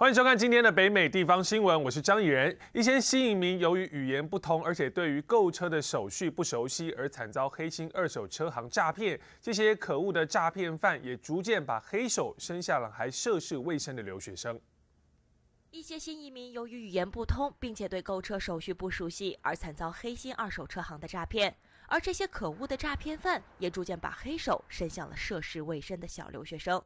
欢迎收看今天的北美地方新闻，我是张以仁。一些新移民由于语言不通，而且对于购车的手续不熟悉，而惨遭黑心二手车行诈骗。这些可恶的诈骗犯也逐渐把黑手伸向了还涉世未深的留学生。一些新移民由于语言不通，并且对购车手续不熟悉，而惨遭黑心二手车行的诈骗。而这些可恶的诈骗犯也逐渐把黑手伸向了涉世未深的小留学生。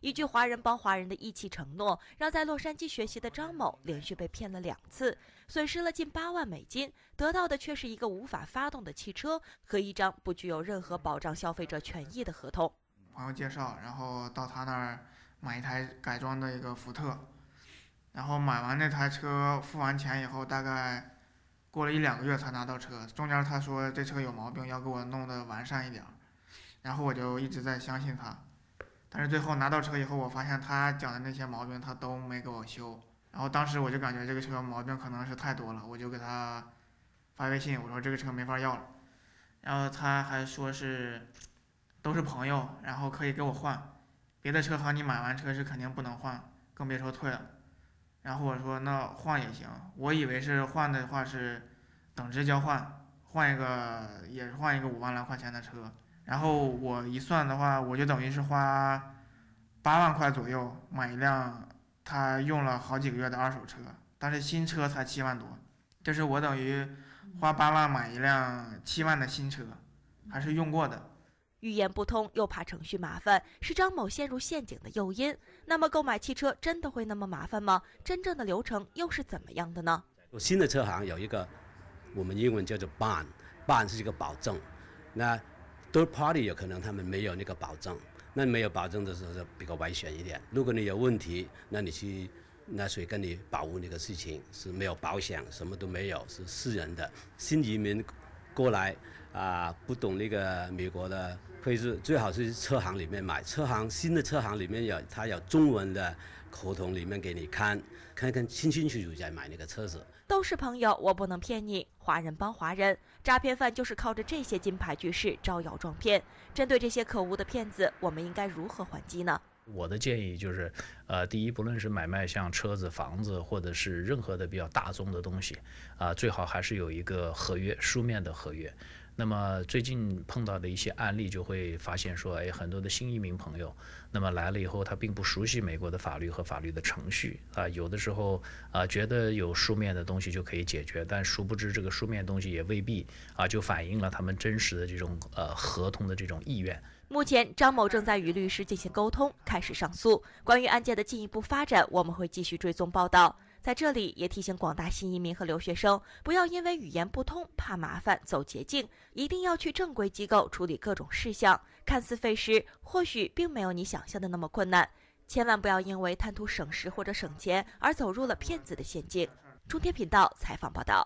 一句“华人帮华人的义气承诺”，让在洛杉矶学习的张某连续被骗了两次，损失了近八万美金，得到的却是一个无法发动的汽车和一张不具有任何保障消费者权益的合同。朋友介绍，然后到他那儿买一台改装的一个福特，然后买完那台车，付完钱以后，大概过了一两个月才拿到车。中间他说这车有毛病，要给我弄得完善一点，然后我就一直在相信他。但是最后拿到车以后，我发现他讲的那些毛病他都没给我修，然后当时我就感觉这个车毛病可能是太多了，我就给他发微信，我说这个车没法要了。然后他还说是都是朋友，然后可以给我换，别的车行你买完车是肯定不能换，更别说退了。然后我说那换也行，我以为是换的话是等值交换，换一个也是换一个五万来块钱的车。然后我一算的话，我就等于是花八万块左右买一辆他用了好几个月的二手车，但是新车才七万多，就是我等于花八万买一辆七万的新车，还是用过的。语言不通又怕程序麻烦，是张某陷入陷阱的诱因。那么购买汽车真的会那么麻烦吗？真正的流程又是怎么样的呢？有新的车行有一个，我们英文叫做 ban，ban 是一个保证，那。Third party 有可能他们没有那个保证，那没有保证的时候就比较危险一点。如果你有问题，那你去，那谁跟你保护那个事情是没有保险，什么都没有，是私人的。新移民过来，啊，不懂那个美国的。会是最好是车行里面买，车行新的车行里面有他有中文的合同里面给你看，看看清清楚楚再买那个车子。都是朋友，我不能骗你，华人帮华人，诈骗犯就是靠着这些金牌句式招摇撞骗。针对这些可恶的骗子，我们应该如何还击呢？我的建议就是，呃，第一，不论是买卖像车子、房子，或者是任何的比较大宗的东西，啊，最好还是有一个合约，书面的合约。那么最近碰到的一些案例就会发现说，哎，很多的新移民朋友，那么来了以后他并不熟悉美国的法律和法律的程序啊，有的时候啊觉得有书面的东西就可以解决，但殊不知这个书面东西也未必啊就反映了他们真实的这种呃合同的这种意愿。目前张某正在与律师进行沟通，开始上诉。关于案件的进一步发展，我们会继续追踪报道。在这里也提醒广大新移民和留学生，不要因为语言不通、怕麻烦走捷径，一定要去正规机构处理各种事项。看似费时，或许并没有你想象的那么困难。千万不要因为贪图省时或者省钱而走入了骗子的陷阱。中天频道采访报道。